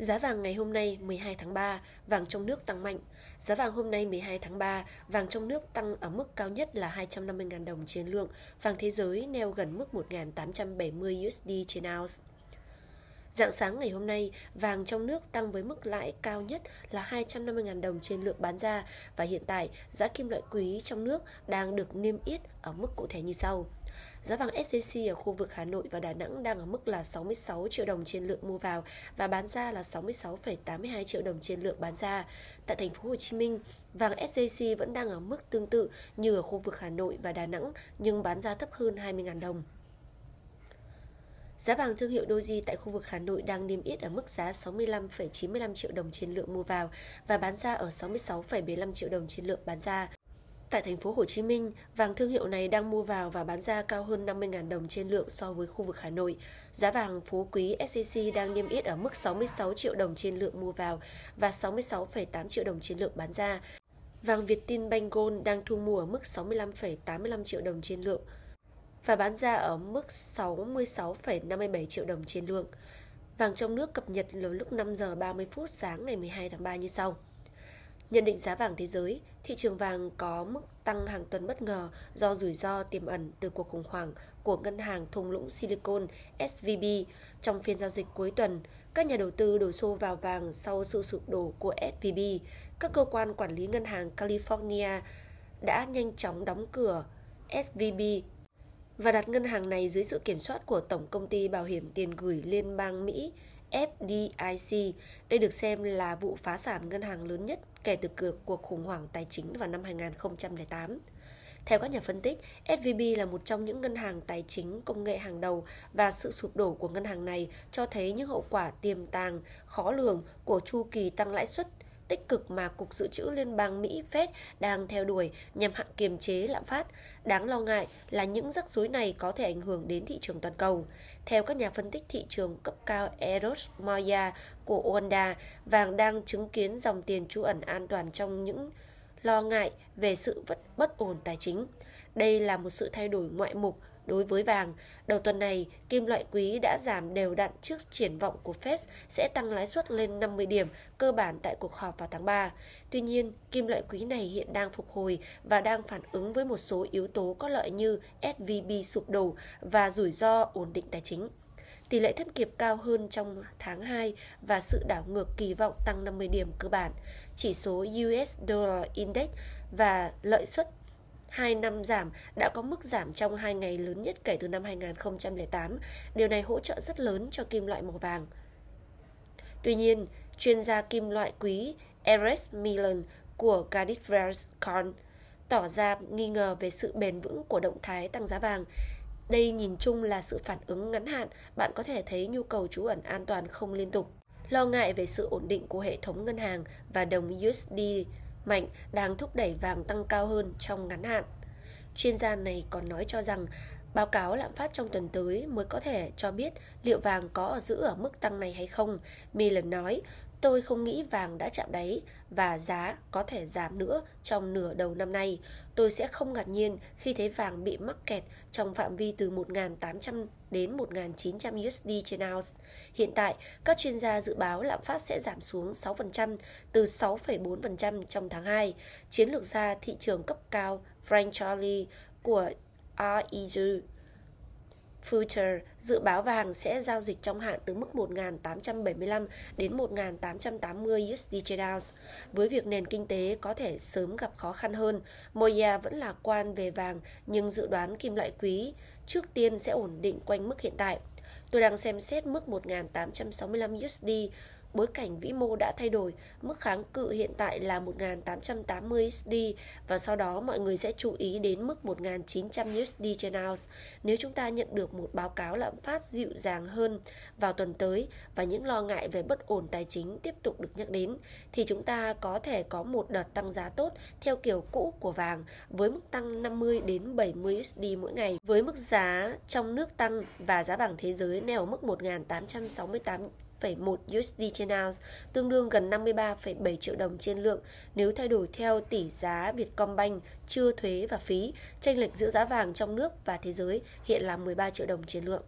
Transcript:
Giá vàng ngày hôm nay 12 tháng 3, vàng trong nước tăng mạnh. Giá vàng hôm nay 12 tháng 3, vàng trong nước tăng ở mức cao nhất là 250.000 đồng trên lượng, vàng thế giới neo gần mức 1.870 USD trên ounce. Dạng sáng ngày hôm nay, vàng trong nước tăng với mức lãi cao nhất là 250.000 đồng trên lượng bán ra và hiện tại giá kim loại quý trong nước đang được niêm yết ở mức cụ thể như sau. Giá vàng SJC ở khu vực Hà Nội và Đà Nẵng đang ở mức là 66 triệu đồng trên lượng mua vào và bán ra là 66,82 triệu đồng trên lượng bán ra. Tại thành phố Hồ Chí Minh, vàng SJC vẫn đang ở mức tương tự như ở khu vực Hà Nội và Đà Nẵng nhưng bán ra thấp hơn 20.000 đồng. Giá vàng thương hiệu Doji tại khu vực Hà Nội đang niêm yết ở mức giá 65,95 triệu đồng trên lượng mua vào và bán ra ở 66,75 triệu đồng trên lượng bán ra. Tại thành phố Hồ Chí Minh, vàng thương hiệu này đang mua vào và bán ra cao hơn 50.000 đồng trên lượng so với khu vực Hà Nội. Giá vàng phú quý SCC e đang niêm yết ở mức 66 triệu đồng trên lượng mua vào và 66,8 triệu đồng trên lượng bán ra. Vàng Việt Tin Bank Gold đang thu mua ở mức 65,85 triệu đồng trên lượng và bán ra ở mức 66,57 triệu đồng trên lượng. Vàng trong nước cập nhật lúc 5 giờ 30 phút sáng ngày 12 tháng 3 như sau. Nhận định giá vàng thế giới, thị trường vàng có mức tăng hàng tuần bất ngờ do rủi ro tiềm ẩn từ cuộc khủng hoảng của ngân hàng thung lũng Silicon SVB. Trong phiên giao dịch cuối tuần, các nhà đầu tư đổ xô vào vàng sau sự sụp đổ của SVB. Các cơ quan quản lý ngân hàng California đã nhanh chóng đóng cửa SVB và đặt ngân hàng này dưới sự kiểm soát của Tổng Công ty Bảo hiểm Tiền gửi Liên bang Mỹ FDIC. Đây được xem là vụ phá sản ngân hàng lớn nhất kể từ cuộc khủng hoảng tài chính vào năm 2008. Theo các nhà phân tích, SVB là một trong những ngân hàng tài chính công nghệ hàng đầu và sự sụp đổ của ngân hàng này cho thấy những hậu quả tiềm tàng, khó lường của chu kỳ tăng lãi suất tích cực mà Cục Dự trữ Liên bang Mỹ Fed đang theo đuổi nhằm hạn kiềm chế lạm phát. Đáng lo ngại là những rắc rối này có thể ảnh hưởng đến thị trường toàn cầu. Theo các nhà phân tích thị trường cấp cao Eros Moya của Oanda, vàng đang chứng kiến dòng tiền trú ẩn an toàn trong những lo ngại về sự bất, bất ổn tài chính. Đây là một sự thay đổi ngoại mục Đối với vàng, đầu tuần này, kim loại quý đã giảm đều đặn trước triển vọng của Fed sẽ tăng lãi suất lên 50 điểm cơ bản tại cuộc họp vào tháng 3. Tuy nhiên, kim loại quý này hiện đang phục hồi và đang phản ứng với một số yếu tố có lợi như SVB sụp đổ và rủi ro ổn định tài chính tỷ lệ thất nghiệp cao hơn trong tháng 2 và sự đảo ngược kỳ vọng tăng 50 điểm cơ bản. Chỉ số US Dollar Index và lợi suất 2 năm giảm đã có mức giảm trong 2 ngày lớn nhất kể từ năm 2008. Điều này hỗ trợ rất lớn cho kim loại màu vàng. Tuy nhiên, chuyên gia kim loại quý Eres Milan của Cardiff Con tỏ ra nghi ngờ về sự bền vững của động thái tăng giá vàng. Đây nhìn chung là sự phản ứng ngắn hạn, bạn có thể thấy nhu cầu trú ẩn an toàn không liên tục. Lo ngại về sự ổn định của hệ thống ngân hàng và đồng USD mạnh đang thúc đẩy vàng tăng cao hơn trong ngắn hạn. Chuyên gia này còn nói cho rằng báo cáo lạm phát trong tuần tới mới có thể cho biết liệu vàng có ở giữ ở mức tăng này hay không. Miller nói, Tôi không nghĩ vàng đã chạm đáy và giá có thể giảm nữa trong nửa đầu năm nay. Tôi sẽ không ngạc nhiên khi thấy vàng bị mắc kẹt trong phạm vi từ 1.800 đến 1.900 USD trên ounce. Hiện tại, các chuyên gia dự báo lạm phát sẽ giảm xuống 6% từ 6,4% trong tháng 2. Chiến lược gia thị trường cấp cao Frank Charlie của r e Future dự báo vàng sẽ giao dịch trong hạn từ mức 1.875 đến 1.880 USD trên ounce. Với việc nền kinh tế có thể sớm gặp khó khăn hơn, Moya vẫn lạc quan về vàng nhưng dự đoán kim loại quý trước tiên sẽ ổn định quanh mức hiện tại. Tôi đang xem xét mức 1.865 USD bối cảnh vĩ mô đã thay đổi, mức kháng cự hiện tại là 1.880 USD và sau đó mọi người sẽ chú ý đến mức 1.900 USD trên ounce nếu chúng ta nhận được một báo cáo lạm phát dịu dàng hơn vào tuần tới và những lo ngại về bất ổn tài chính tiếp tục được nhắc đến thì chúng ta có thể có một đợt tăng giá tốt theo kiểu cũ của vàng với mức tăng 50 đến 70 USD mỗi ngày với mức giá trong nước tăng và giá bảng thế giới neo ở mức 1.868 1,1 USD trên ounce, tương đương gần 53,7 triệu đồng trên lượng nếu thay đổi theo tỷ giá Vietcombank chưa thuế và phí, chênh lệch giữa giá vàng trong nước và thế giới hiện là 13 triệu đồng trên lượng.